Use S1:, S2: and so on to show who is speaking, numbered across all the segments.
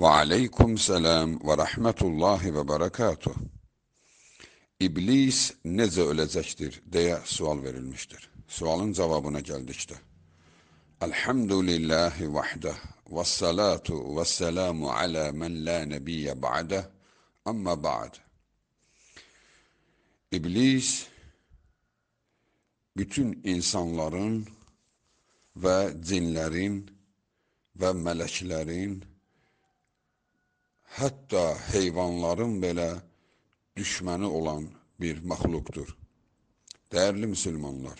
S1: Ve aleyküm selam ve rahmetullahi ve berekatuh. İblis neze ölecektir diye sual verilmiştir. Sualın cevabına geldi işte. Elhamdülillahi vahdah ve salatu ve selamu ala men la nebiye ba'dah amma ba'd. İblis bütün insanların ve cinlərin ve mələklərin hətta heyvanların belə düşməni olan bir məxluqdur. Dəyərli müsəlmanlar,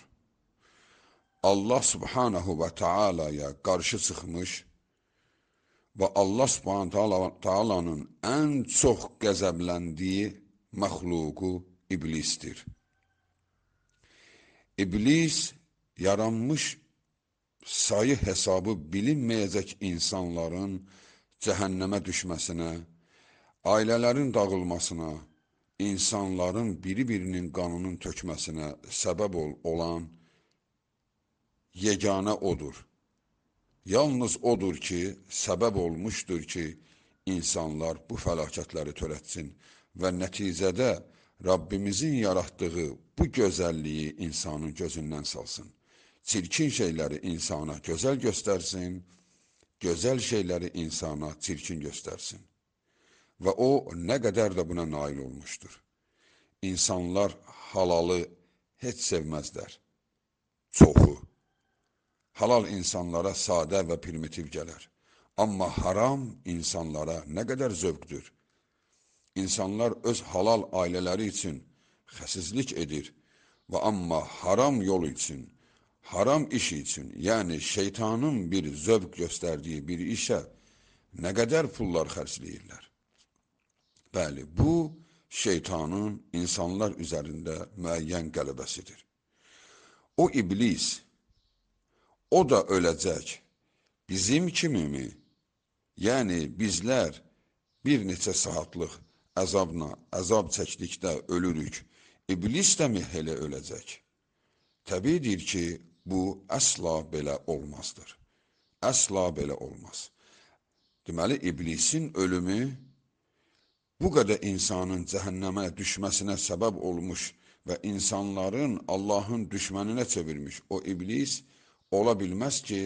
S1: Allah subhanahu və taalaya qarşı çıxmış və Allah subhanahu taalanın ən çox qəzəbləndiyi məxluqu iblisdir. İblis yaranmış sayı hesabı bilinməyəcək insanların cəhənnəmə düşməsinə ailələrin dağılmasına, insanların biri-birinin qanının tökməsinə səbəb ol olan yeganə odur. Yalnız odur ki, səbəb olmuşdur ki, insanlar bu fəlakətləri törətsin və nəticədə Rəbbimizin yaratdığı bu gözəlliyi insanın gözündən salsın. Çirkin şeyləri insana gözəl göstərsin, gözəl şeyləri insana çirkin göstərsin və o nə qədər də buna nail olmuşdur. İnsanlar halalı heç sevməzlər. Çoxu. Halal insanlara sadə və primitiv gələr. Amma haram insanlara nə qədər zövqdür. İnsanlar öz halal ailələri üçün xəsizlik edir və amma haram yol üçün, haram iş üçün, yəni şeytanın bir zövq göstərdiyi bir işə nə qədər pullar xərcləyirlər. Bəli, bu şeytanın insanlar üzərində müəyyən qələbəsidir. O iblis, o da öləcək bizim kimimi, yəni bizlər bir neçə saatlıq əzabla, əzab çəkdikdə ölürük, iblis də mi elə öləcək? Təbiidir ki, bu əsla belə olmazdır. Əsla belə olmaz. Deməli, iblisin ölümü bu qədər insanın cəhənnəmə düşməsinə səbəb olmuş və insanların Allahın düşməninə çevirmiş o iblis ola bilməz ki,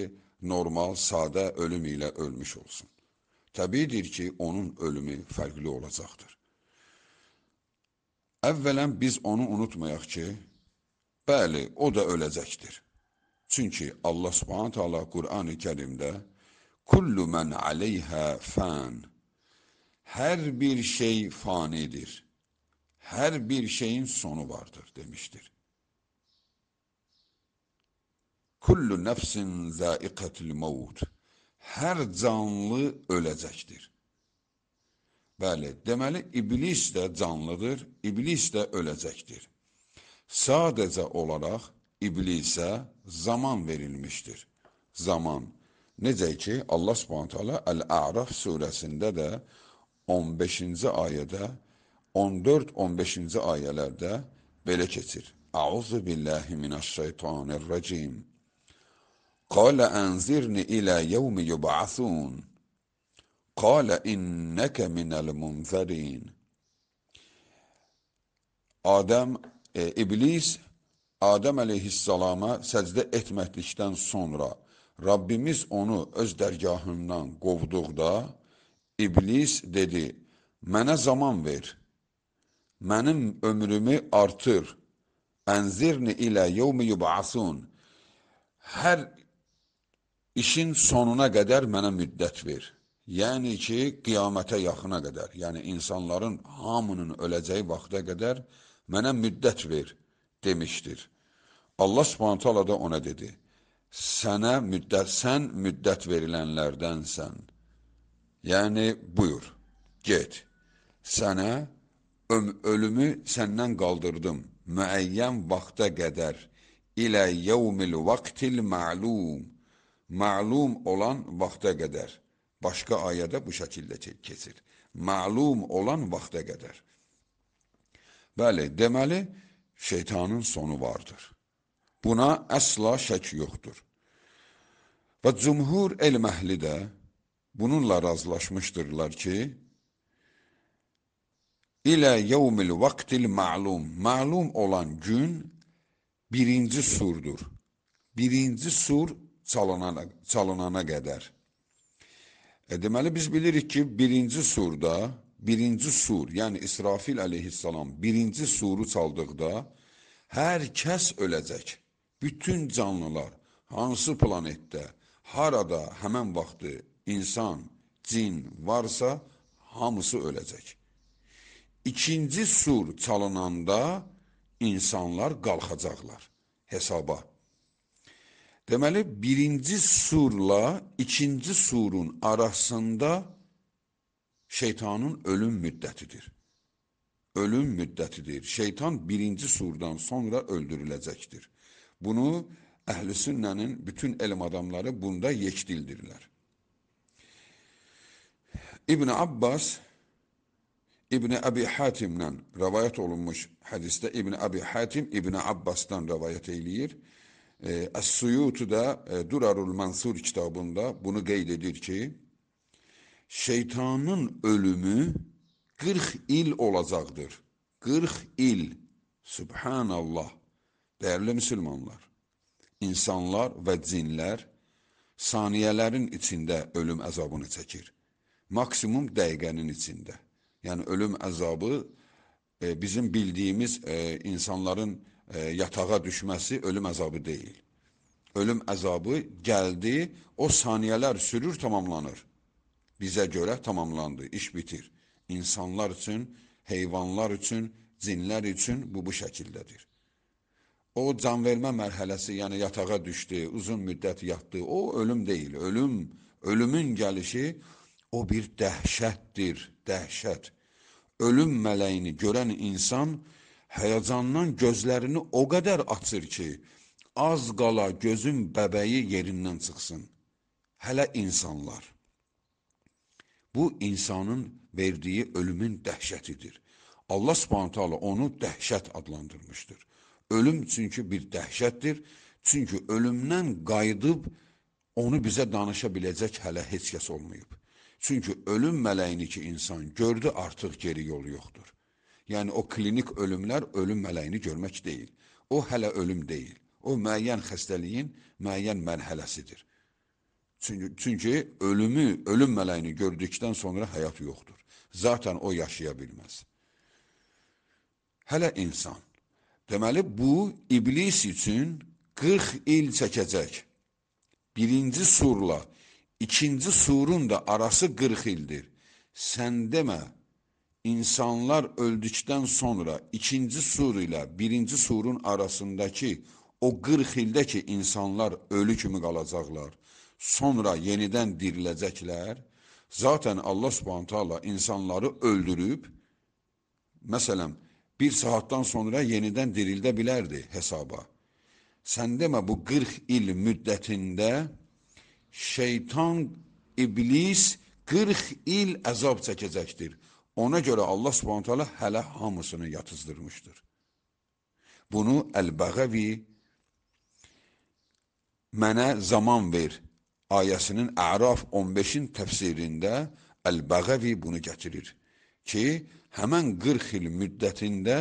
S1: normal, sadə ölüm ilə ölmüş olsun. Təbiidir ki, onun ölümü fərqli olacaqdır. Əvvələn biz onu unutmayaq ki, bəli, o da öləcəkdir. Çünki Allah Subhanahu taala Qurani-Kərimdə kullu men aleyha fan her bir şey fanidir. Her bir şeyin sonu vardır demiştir. Kullu nefsin zaiqatul maut. Her canlı öləcəkdir. Bəli, deməli iblis də canlıdır, iblis də öləcəkdir. Sadəcə olaraq iblisə zaman verilmişdir. Zaman. Necə ki Allah Subhanahu taala Əl-A'raf surəsində də 15-ci ayədə 14-15-ci ayələrdə belə keçir. Auzu billahi minəşşeytanirracim. Qala anzirni ilə yevmi yub'asun. Qala innəkə minəl munzərin. Adəm, e, iblis Adəm əleyhissalama səcdə etmədikdən sonra Rabbimiz onu öz dərgahından qovduqda, İblis dedi, mənə zaman ver, mənim ömrümü artır, ənzirni ilə yevmi yubasun, hər işin sonuna qədər mənə müddət ver.'' Yəni ki, qiyamətə yaxına qədər, yəni insanların hamının öləcəyi vaxta qədər mənə müddət ver demişdir. Allah Subhanahu taala da ona dedi: "Sənə müddət, sən müddət verilənlərdənsən." Yəni buyur, get. Sənə ölümü səndən qaldırdım müəyyən vaxta qədər ilə yevmil vaqtil ma'lum. Ma'lum olan vaxta qədər. Başqa ayədə bu şəkildə keçir. Ma'lum olan vaxta qədər. Bəli, deməli şeytanın sonu vardır. Buna əsla şək yoxdur. Və cümhur el məhli də bununla razılaşmıştırlar ki, ilə yevmil vaktil ma'lum. Ma'lum olan gün birinci surdur. Birinci sur çalınana, çalınana qədər. E, deməli, biz bilirik ki, birinci surda, birinci sur, yəni İsrafil əleyhissalam birinci suru çaldıqda hər kəs öləcək. Bütün canlılar hansı planetdə, harada həmən vaxtı insan, cin varsa hamısı öləcək. İkinci sur çalınanda insanlar qalxacaqlar hesaba. Deməli, birinci surla ikinci surun arasında şeytanın ölüm müddətidir. Ölüm müddətidir. Şeytan birinci surdan sonra öldürüləcəkdir. Bunu əhl-i sünnənin bütün elm adamları bunda yekdildirlər. İbn Abbas İbn Əbi Hatimlə rivayet olunmuş hədisdə İbn Əbi Hatim İbn Abbasdan rivayet eləyir. Əs-Suyutu da e, Durarul Mansur kitabında bunu qeyd edir ki, şeytanın ölümü 40 il olacaqdır. 40 il. Subhanallah. Dəyərli müsəlmanlar, insanlar və cinlər saniyələrin içində ölüm əzabını çəkir maksimum dəqiqənin içində. Yəni ölüm əzabı e, bizim bildiyimiz e, insanların e, yatağa düşməsi ölüm əzabı deyil. Ölüm əzabı gəldi, o saniyələr sürür, tamamlanır. Bizə görə tamamlandı, iş bitir. İnsanlar üçün, heyvanlar üçün, cinlər üçün bu bu şəkildədir. O can vermə mərhələsi, yəni yatağa düşdü, uzun müddət yatdı. O ölüm deyil. Ölüm, ölümün gəlişi O bir dəhşətdir, dəhşət. Ölüm mələyini görən insan həyəcandan gözlərini o qədər açır ki, az qala gözün bəbəyi yerindən çıxsın. Hələ insanlar. Bu insanın verdiyi ölümün dəhşətidir. Allah Subhanahu taala onu dəhşət adlandırmışdır. Ölüm çünki bir dəhşətdir. Çünki ölümdən qayıdıb onu bizə danışa biləcək hələ heç kəs olmayıb. Çünki ölüm mələyini ki insan gördü, artıq geri yol yoxdur. Yəni o klinik ölümlər ölüm mələyini görmək deyil. O hələ ölüm deyil. O müəyyən xəstəliyin müəyyən mərhələsidir. Çünki, çünki ölümü, ölüm mələyini gördükdən sonra həyat yoxdur. Zaten o yaşaya bilməz. Hələ insan. Deməli, bu iblis üçün 40 il çəkəcək. Birinci surla İkinci surun da arası 40 ildir. Sən demə, insanlar öldükdən sonra ikinci sur ilə birinci surun arasındakı o 40 ildə ki, insanlar ölü kimi qalacaqlar, sonra yenidən diriləcəklər, zatən Allah subhanətəala insanları öldürüb, məsələn, bir saatdan sonra yenidən dirildə bilərdi hesaba. Sən demə, bu 40 il müddətində şeytan, iblis 40 il əzab çəkəcəkdir. Ona görə Allah subhanət hələ hələ hamısını yatızdırmışdır. Bunu Əl-Bəğəvi mənə zaman ver ayəsinin Əraf 15-in təfsirində Əl-Bəğəvi bunu gətirir ki, həmən 40 il müddətində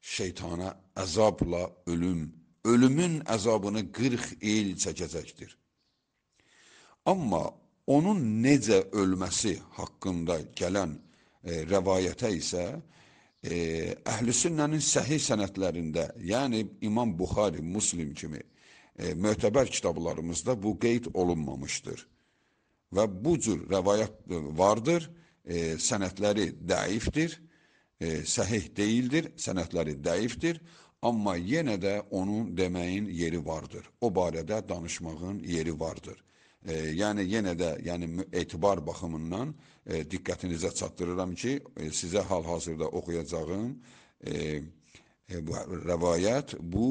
S1: şeytana əzabla ölüm, ölümün əzabını 40 il çəkəcəkdir. Amma onun necə ölməsi haqqında gələn e, rəvayətə isə e, əhl-i sünnənin səhih sənətlərində, yəni İmam Buxari, Muslim kimi e, mötəbər kitablarımızda bu qeyd olunmamışdır. Və bu cür rəvayət e, vardır, e, sənətləri dəifdir, e, səhih deyildir, sənətləri dəifdir, amma yenə də onun deməyin yeri vardır. O barədə danışmağın yeri vardır. E, yəni yenə də yəni etibar baxımından e, diqqətinizə çatdırıram ki, e, sizə hal-hazırda oxuyacağım e, e, bu rəvayət bu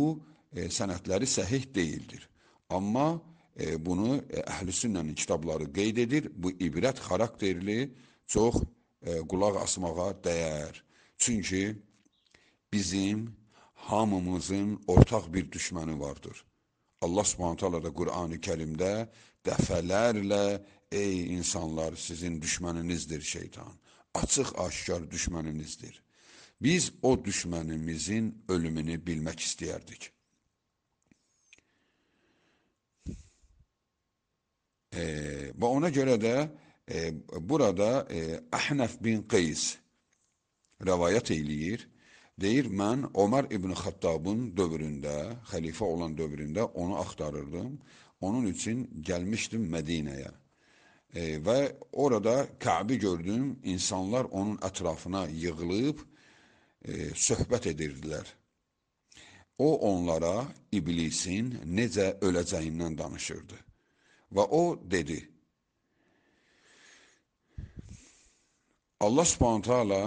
S1: e, sənədləri səhih deyildir. Amma e, bunu e, Əhlüsünnənin kitabları qeyd edir. Bu ibrət xarakterli çox e, qulaq asmağa dəyər. Çünki bizim hamımızın ortaq bir düşməni vardır. Allah Subhanahu taala da Qurani-Kərimdə dəfələrlə ey insanlar sizin düşməninizdir şeytan. Açıq-aşkar düşməninizdir. Biz o düşmənimizin ölümünü bilmək istəyərdik. E, və ona görə də e, burada e, Əhnəf bin Qeys rəvayət eləyir. Deyir, mən Omar ibn Xəttabın dövründə, xəlifə olan dövründə onu axtarırdım. Onun üçün gəlmişdim Mədinəyə. E, və orada Kəbi gördüm, insanlar onun ətrafına yığılıb e, söhbət edirdilər. O onlara iblisin necə öləcəyindən danışırdı. Və o dedi: Allah Subhanahu taala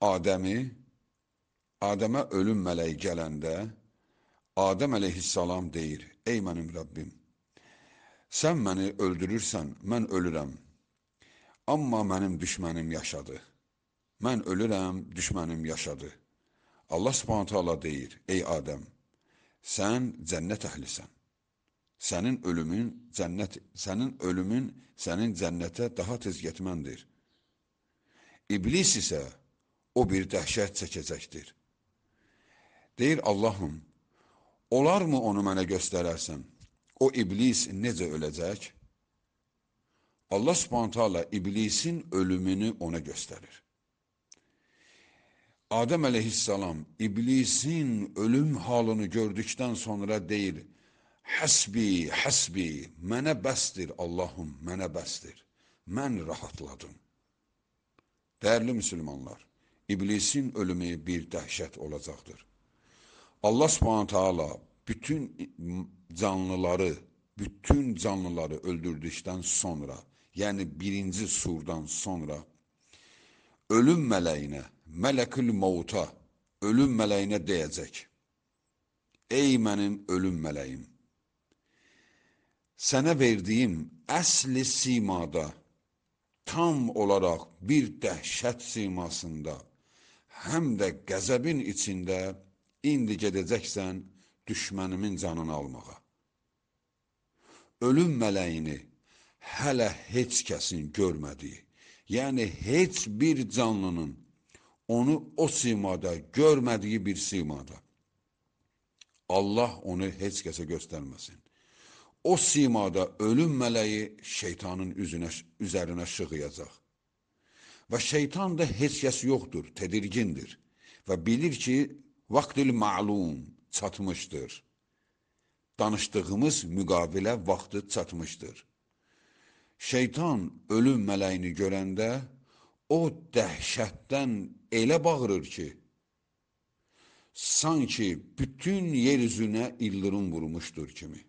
S1: Adəmi Adəmə ölüm mələyi gələndə, Adəm əleyhissalam deyir, ey mənim Rəbbim, sən məni öldürürsən, mən ölürəm, amma mənim düşmənim yaşadı. Mən ölürəm, düşmənim yaşadı. Allah subhanətə Allah deyir, ey Adəm, sən cənnət əhlisən. Sənin ölümün cənnət, sənin ölümün sənin cənnətə daha tez getməndir. İblis isə o bir dəhşət çəkəcəkdir. Deyir Allahım, olarmı onu mənə göstərərsən? O iblis necə öləcək? Allah spontala iblisin ölümünü ona göstərir. Adəm əleyhissalam iblisin ölüm halını gördükdən sonra deyir, həsbi, həsbi, mənə bəsdir Allahım, mənə bəsdir, mən rahatladım. Dəyərli müsəlmanlar, iblisin ölümü bir dəhşət olacaqdır. Allah Subhanahu taala bütün canlıları, bütün canlıları öldürdükdən sonra, yəni birinci surdan sonra ölüm mələyinə, mələkül məuta, ölüm mələyinə deyəcək. Ey mənim ölüm mələyim, sənə verdiyim əsli simada, tam olaraq bir dəhşət simasında, həm də qəzəbin içində İndi gedəcəksən düşmənimin canını almağa. Ölüm mələyini hələ heç kəsin görmədiyi, yəni heç bir canlının onu o simada görmədiyi bir simada. Allah onu heç kəsə göstərməsin. O simada ölüm mələyi şeytanın üzünə, üzərinə şığıyacaq. Və şeytan da heç kəs yoxdur, tedirgindir və bilir ki, vaxtül ma'lum çatmışdır. Danışdığımız müqavilə vaxtı çatmışdır. Şeytan ölüm mələyini görəndə o dəhşətdən elə bağırır ki, sanki bütün yer üzünə ildırım vurmuşdur kimi.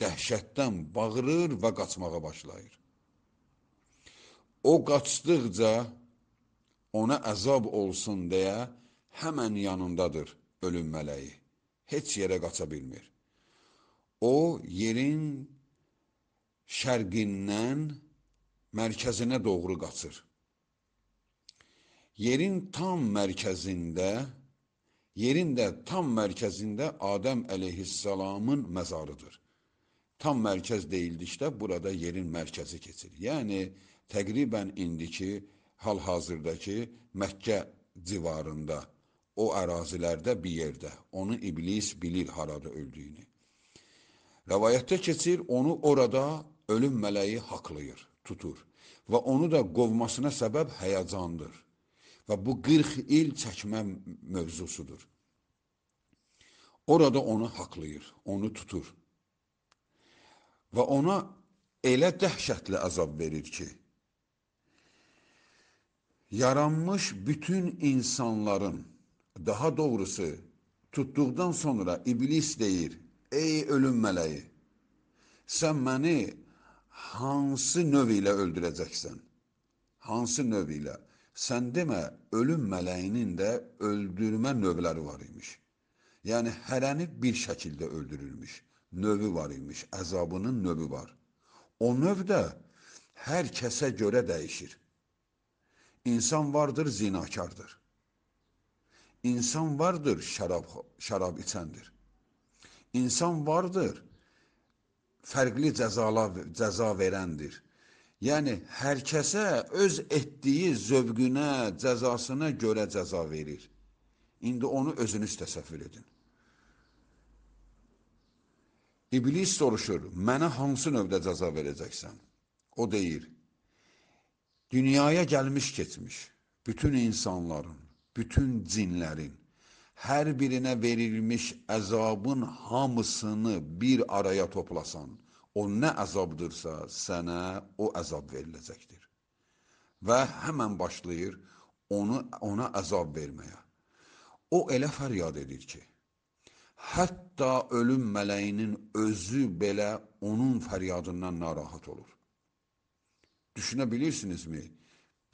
S1: Dəhşətdən bağırır və qaçmağa başlayır. O qaçdıqca ona əzab olsun deyə həmən yanındadır ölüm mələyi. Heç yerə qaça bilmir. O, yerin şərqindən mərkəzinə doğru qaçır. Yerin tam mərkəzində, yerin də tam mərkəzində Adəm əleyhissalamın məzarıdır. Tam mərkəz deyildikdə burada yerin mərkəzi keçir. Yəni, təqribən indiki, hal-hazırdakı Məkkə civarında o ərazilərdə bir yerdə. Onu iblis bilir harada öldüyünü. Rəvayətdə keçir, onu orada ölüm mələyi haqlayır, tutur və onu da qovmasına səbəb həyəcandır. Və bu 40 il çəkmə mövzusudur. Orada onu haqlayır, onu tutur. Və ona elə dəhşətli əzab verir ki, yaranmış bütün insanların daha doğrusu tutduqdan sonra iblis deyir, ey ölüm mələyi, sən məni hansı növ ilə öldürəcəksən? Hansı növ ilə? Sən demə, ölüm mələyinin də öldürmə növləri var imiş. Yəni, hərəni bir şəkildə öldürülmüş. Növü var imiş, əzabının növü var. O növ də hər kəsə görə dəyişir. İnsan vardır, zinakardır. İnsan vardır şarab, şarab içəndir. İnsan vardır fərqli cəzala, cəza verəndir. Yəni, hər kəsə öz etdiyi zövqünə, cəzasına görə cəza verir. İndi onu özünüz təsəvvür edin. İblis soruşur, mənə hansı növdə cəza verəcəksən? O deyir, dünyaya gəlmiş keçmiş bütün insanların bütün cinlərin hər birinə verilmiş əzabın hamısını bir araya toplasan, o nə əzabdırsa sənə o əzab veriləcəkdir. Və həmən başlayır onu ona əzab verməyə. O elə fəryad edir ki, hətta ölüm mələyinin özü belə onun fəryadından narahat olur. Düşünə bilirsinizmi?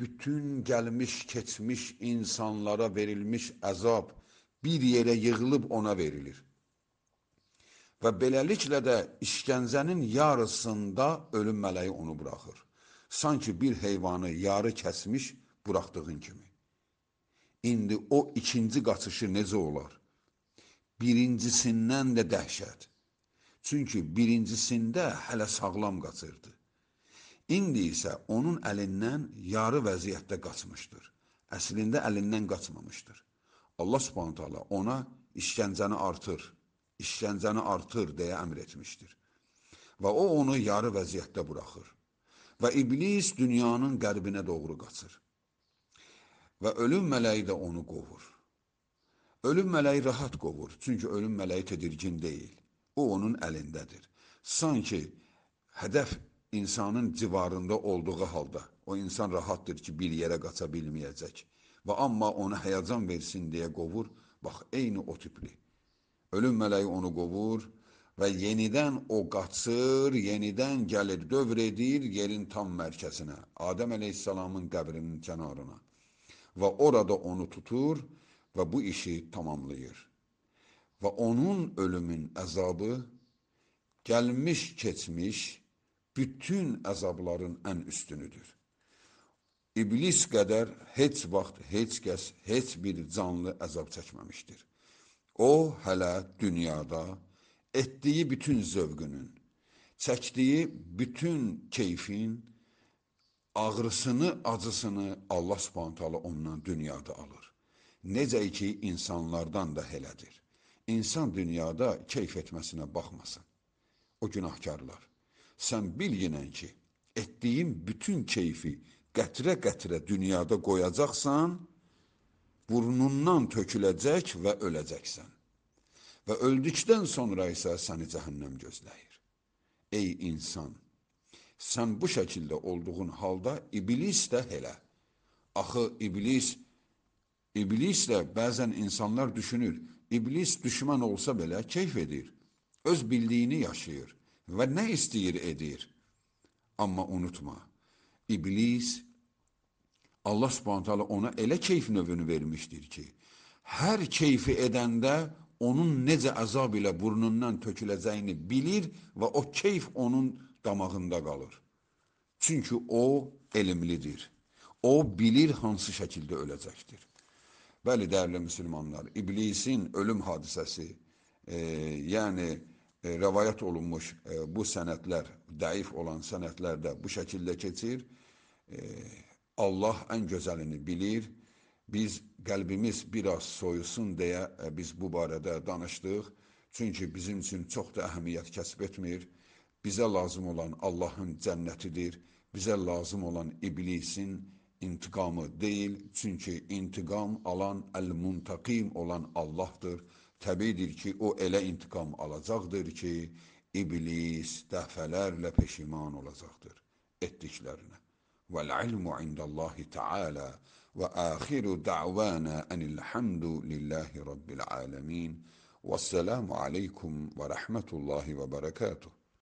S1: bütün gəlmiş, keçmiş insanlara verilmiş əzab bir yerə yığılıb ona verilir. Və beləliklə də işgəncənin yarısında ölüm mələyi onu buraxır. Sanki bir heyvanı yarı kəsmiş buraxdığın kimi. İndi o ikinci qaçışı necə olar? Birincisindən də dəhşət. Çünki birincisində hələ sağlam qaçırdı. İndi isə onun əlindən yarı vəziyyətdə qaçmışdır. Əslində əlindən qaçmamışdır. Allah subhanahu teala ona işgəncəni artır, işgəncəni artır deyə əmr etmişdir. Və o onu yarı vəziyyətdə buraxır. Və iblis dünyanın qərbinə doğru qaçır. Və ölüm mələyi də onu qovur. Ölüm mələyi rahat qovur, çünki ölüm mələyi tedirgin deyil. O onun əlindədir. Sanki hədəf insanın civarında olduğu halda o insan rahatdır ki, bir yerə qaça bilməyəcək və amma ona həyəcan versin deyə qovur, bax, eyni o tipli. Ölüm mələyi onu qovur və yenidən o qaçır, yenidən gəlir, dövr edir yerin tam mərkəzinə, Adəm əleyhissalamın qəbrinin kənarına və orada onu tutur və bu işi tamamlayır. Və onun ölümün əzabı gəlmiş, keçmiş, bütün əzabların ən üstünüdür. İblis qədər heç vaxt heç kəs heç bir canlı əzab çəkməmişdir. O hələ dünyada etdiyi bütün zövqünün, çəkdiyi bütün keyfin ağrısını, acısını Allah Subhanahu ondan dünyada alır. Necə ki insanlardan da elədir. İnsan dünyada keyf etməsinə baxmasın. O günahkarlar Sən bil yenə ki, etdiyin bütün keyfi qətrə-qətrə dünyada qoyacaqsan, burnundan töküləcək və öləcəksən. Və öldükdən sonra isə səni cəhənnəm gözləyir. Ey insan, sən bu şəkildə olduğun halda iblis də elə. Axı iblis, iblis də bəzən insanlar düşünür, iblis düşmən olsa belə keyf edir, öz bildiyini yaşayır və nə istəyir edir. Amma unutma, iblis Allah Subhanahu ona elə keyf növünü vermişdir ki, hər keyfi edəndə onun necə əzab ilə burnundan töküləcəyini bilir və o keyf onun damağında qalır. Çünki o elmlidir. O bilir hansı şəkildə öləcəkdir. Bəli, dəyərli müsəlmanlar, iblisin ölüm hadisəsi, e, yəni e, rəvayət olunmuş e, bu sənətlər, dəif olan sənətlərdə bu şəkildə keçir. E, Allah ən gözəlini bilir. Biz qəlbimiz biraz soyusun deyə e, biz bu barədə danışdıq. Çünki bizim üçün çox da əhəmiyyət kəsb etmir. Bizə lazım olan Allahın cənnətidir. Bizə lazım olan iblisin intiqamı deyil. Çünki intiqam alan əl-muntaqim olan Allahdır. Təbiidir ki, o elə intiqam alacaqdır ki, iblis dəfələrlə peşiman olacaqdır etdiklərinə. Vəl-ilmu indallahi ta'ala və axiru da'vana enilhamdu lillahi rabbil alamin. Vəsselamu aleykum və rəhmətullahi və bərəkatuhu.